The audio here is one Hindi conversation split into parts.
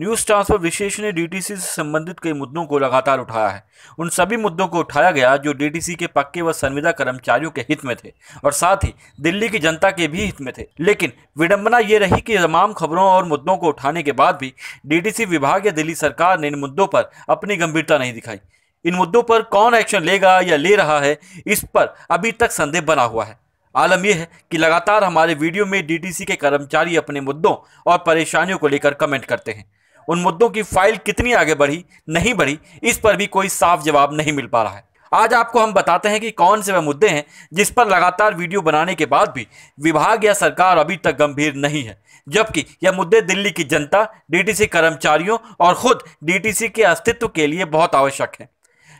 न्यूज़ ट्रांसफर विशेष ने डीटीसी से संबंधित कई मुद्दों को लगातार उठाया है उन सभी मुद्दों को उठाया गया जो डीटीसी के पक्के व संविदा कर्मचारियों के हित में थे और साथ ही दिल्ली की जनता के भी हित में थे लेकिन विडंबना ये रही कि तमाम खबरों और मुद्दों को उठाने के बाद भी डीटीसी विभाग या दिल्ली सरकार ने इन मुद्दों पर अपनी गंभीरता नहीं दिखाई इन मुद्दों पर कौन एक्शन लेगा या ले रहा है इस पर अभी तक संदेह बना हुआ है आलम यह है कि लगातार हमारे वीडियो में डीटीसी के कर्मचारी अपने मुद्दों और परेशानियों को लेकर कमेंट करते हैं उन मुद्दों की फाइल कितनी आगे बढ़ी नहीं बढ़ी इस पर भी कोई साफ जवाब नहीं मिल पा रहा है आज आपको हम बताते हैं कि कौन से वह मुद्दे हैं जिस पर लगातार वीडियो बनाने के बाद भी विभाग या सरकार अभी तक गंभीर नहीं है जबकि यह मुद्दे दिल्ली की जनता डीटीसी कर्मचारियों और खुद डीटीसी के अस्तित्व के लिए बहुत आवश्यक हैं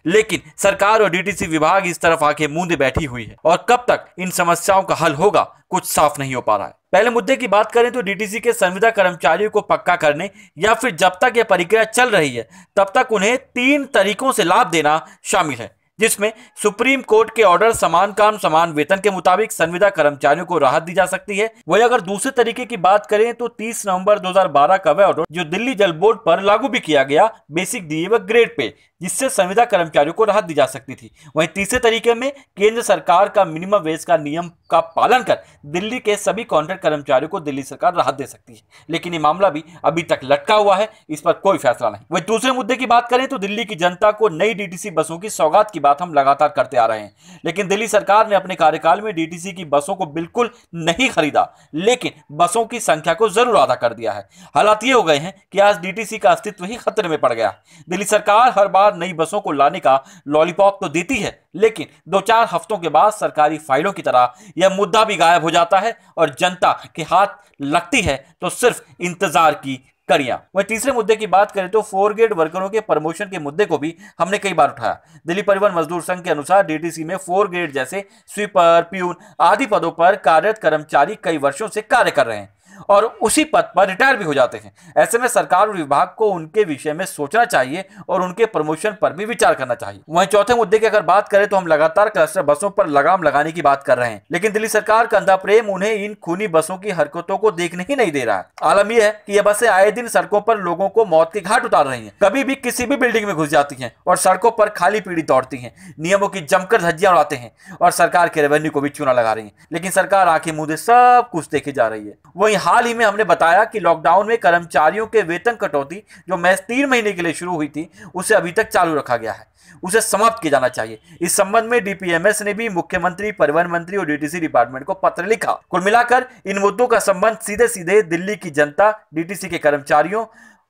लेकिन सरकार और डीटीसी विभाग इस तरफ आके मूंदे बैठी हुई है और कब तक इन समस्याओं का हल होगा कुछ साफ नहीं हो पा रहा है पहले मुद्दे की बात करें तो डीटीसी के संविदा कर्मचारियों को पक्का करने या फिर जब तक यह प्रक्रिया चल रही है तब तक उन्हें तीन तरीकों से लाभ देना शामिल है जिसमें सुप्रीम कोर्ट के ऑर्डर समान काम समान वेतन के मुताबिक संविदा कर्मचारियों को राहत दी जा सकती है वही अगर दूसरे तरीके की बात करें तो 30 नवंबर 2012 का वह ऑर्डर जो दिल्ली जल बोर्ड पर लागू भी किया गया बेसिक दिए व ग्रेड पे जिससे संविदा कर्मचारियों को राहत दी जा सकती थी वहीं तीसरे तरीके में केंद्र सरकार का मिनिमम वेज का नियम का पालन कर दिल्ली के सभी कॉन्ट्रैक्ट कर्मचारियों को दिल्ली सरकार राहत दे सकती है लेकिन ये मामला भी अभी तक लटका हुआ है इस पर कोई फैसला नहीं वही दूसरे मुद्दे की बात करें तो दिल्ली की जनता को नई डीटीसी बसों की सौगात की बात हम लगातार करते आ रहे हैं लेकिन दिल्ली सरकार ने अपने कार्यकाल में डीटीसी की बसों को बिल्कुल नहीं खरीदा लेकिन बसों की संख्या को जरूर आधा कर दिया है हालात ये हो गए हैं कि आज डीटीसी का अस्तित्व ही खतरे में पड़ गया दिल्ली सरकार हर बार सरकार नई बसों को लाने का लॉलीपॉप तो देती है लेकिन दो चार हफ्तों के बाद सरकारी फाइलों की तरह यह मुद्दा भी गायब हो जाता है और जनता के हाथ लगती है तो सिर्फ इंतजार की करिया वहीं तीसरे मुद्दे की बात करें तो फोर ग्रेड वर्करों के प्रमोशन के मुद्दे को भी हमने कई बार उठाया दिल्ली परिवहन मजदूर संघ के अनुसार डीटीसी में फोर ग्रेड जैसे स्वीपर प्यून आदि पदों पर कार्यरत कर्मचारी कई वर्षों से कार्य कर रहे हैं और उसी पद पर रिटायर भी हो जाते हैं ऐसे में सरकार और विभाग को उनके विषय में सोचना चाहिए और उनके प्रमोशन पर भी विचार करना चाहिए वहीं चौथे मुद्दे की अगर बात करें तो हम लगातार क्लस्टर बसों पर लगाम लगाने की बात कर रहे हैं लेकिन दिल्ली सरकार का अंधा प्रेम उन्हें इन खूनी बसों की हरकतों को देखने ही नहीं दे रहा है आलम यह है की ये बसें आए दिन सड़कों पर लोगों को मौत के घाट उतार रही है कभी भी किसी भी बिल्डिंग में घुस जाती है और सड़कों पर खाली पीढ़ी दौड़ती है नियमों की जमकर धज्जियां उड़ाते हैं और सरकार के रेवेन्यू को भी चूना लगा रही है लेकिन सरकार आंखें मुंह सब कुछ देखी जा रही है वही हाल ही में हमने बताया कि लॉकडाउन में कर्मचारियों के वेतन कटौती जो महज तीन महीने के लिए शुरू हुई थी उसे अभी तक चालू रखा गया है उसे समाप्त किया जाना चाहिए इस संबंध में डीपीएमएस ने भी मुख्यमंत्री परिवहन मंत्री और डीटीसी डिपार्टमेंट को पत्र लिखा कुल मिलाकर इन मुद्दों का संबंध सीधे सीधे दिल्ली की जनता डीटीसी के कर्मचारियों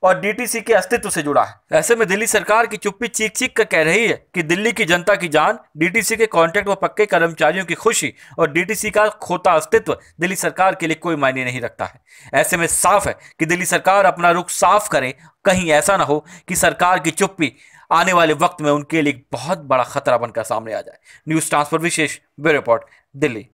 और डीटीसी के अस्तित्व से जुड़ा है ऐसे में दिल्ली सरकार की चुप्पी चीख चीख कर कह रही है कि दिल्ली की जनता की जान डीटीसी के कॉन्ट्रैक्ट व पक्के कर्मचारियों की खुशी और डीटीसी का खोता अस्तित्व दिल्ली सरकार के लिए कोई मायने नहीं रखता है ऐसे में साफ है कि दिल्ली सरकार अपना रुख साफ करे कहीं ऐसा ना हो कि सरकार की चुप्पी आने वाले वक्त में उनके लिए बहुत बड़ा खतरा बनकर सामने आ जाए न्यूज ट्रांसफर विशेष ब्यूरो रिपोर्ट दिल्ली